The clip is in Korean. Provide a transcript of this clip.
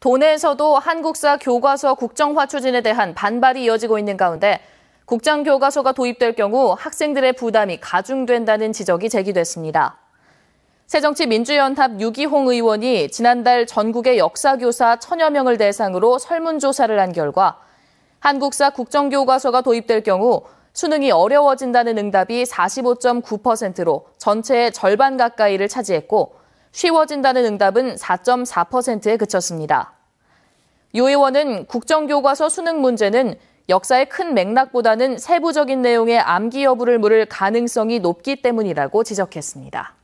도내에서도 한국사 교과서 국정화 추진에 대한 반발이 이어지고 있는 가운데 국정 교과서가 도입될 경우 학생들의 부담이 가중된다는 지적이 제기됐습니다. 새정치민주연합 유기홍 의원이 지난달 전국의 역사교사 천여 명을 대상으로 설문조사를 한 결과 한국사 국정교과서가 도입될 경우 수능이 어려워진다는 응답이 45.9%로 전체의 절반 가까이를 차지했고 쉬워진다는 응답은 4.4%에 그쳤습니다. 유 의원은 국정교과서 수능 문제는 역사의 큰 맥락보다는 세부적인 내용의 암기 여부를 물을 가능성이 높기 때문이라고 지적했습니다.